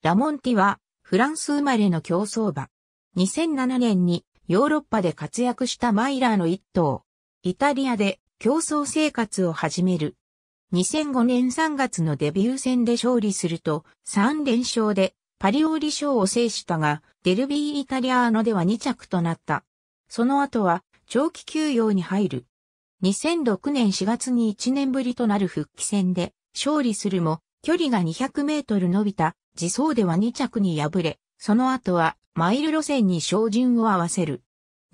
ラモンティは、フランス生まれの競走馬。2007年にヨーロッパで活躍したマイラーの一頭。イタリアで競争生活を始める。2005年3月のデビュー戦で勝利すると3連勝でパリオリ賞を制したが、デルビーイタリアーノでは2着となった。その後は長期休養に入る。2006年4月に1年ぶりとなる復帰戦で勝利するも距離が200メートル伸びた自走では2着に敗れ、その後はマイル路線に照準を合わせる。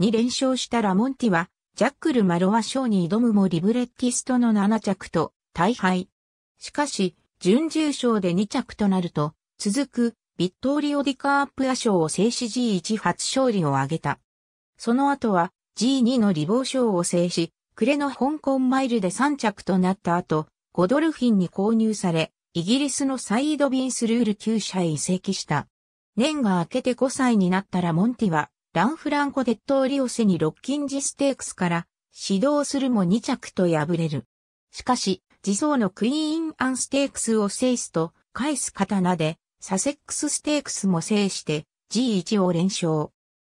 2連勝したラモンティは、ジャックル・マロワ賞に挑むもリブレッティストの7着と大敗。しかし、準重賞で2着となると、続くビットーリオ・ディカープア賞を制し G1 初勝利を挙げた。その後は G2 のリボー賞を制し、暮れの香港マイルで3着となった後、ゴドルフィンに購入され、イギリスのサイード・ビンスルール旧社へ移籍した。年が明けて5歳になったラモンティは、ランフランコ・デッド・オリオセにロッキンジステークスから指導するも2着と敗れる。しかし、自走のクイーン・アン・ステークスを制すと、返す刀で、サセックス・ステークスも制して、G1 を連勝。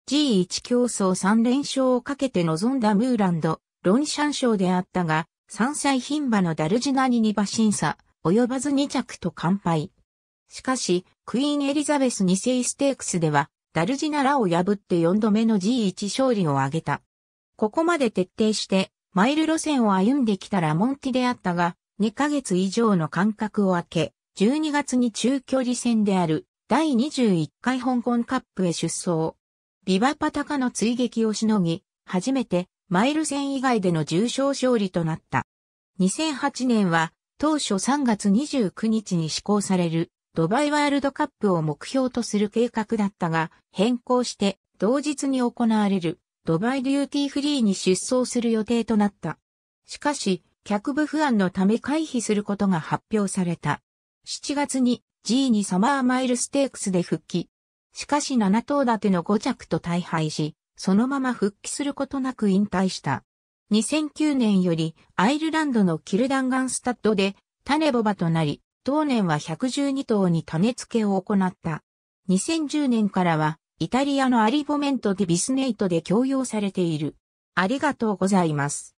G1 競争3連勝をかけて臨んだムーランド、ロンシャン賞であったが、3歳牝馬のダルジナに2馬審査、及ばず2着と完敗。しかし、クイーンエリザベス2世ステークスでは、ダルジナラを破って4度目の G1 勝利を挙げた。ここまで徹底して、マイル路線を歩んできたラモンティであったが、2ヶ月以上の間隔を空け、12月に中距離戦である第21回香港カップへ出走。ビバパタカの追撃をしのぎ、初めてマイル戦以外での重賞勝利となった。2008年は当初3月29日に施行されるドバイワールドカップを目標とする計画だったが、変更して同日に行われるドバイデューティーフリーに出走する予定となった。しかし、客部不安のため回避することが発表された。7月に G2 サマーマイルステークスで復帰。しかし7頭立ての5着と大敗し、そのまま復帰することなく引退した。2009年よりアイルランドのキルダンガンスタッドで種ボバとなり、当年は112頭に種付けを行った。2010年からはイタリアのアリボメントディビスネイトで供用されている。ありがとうございます。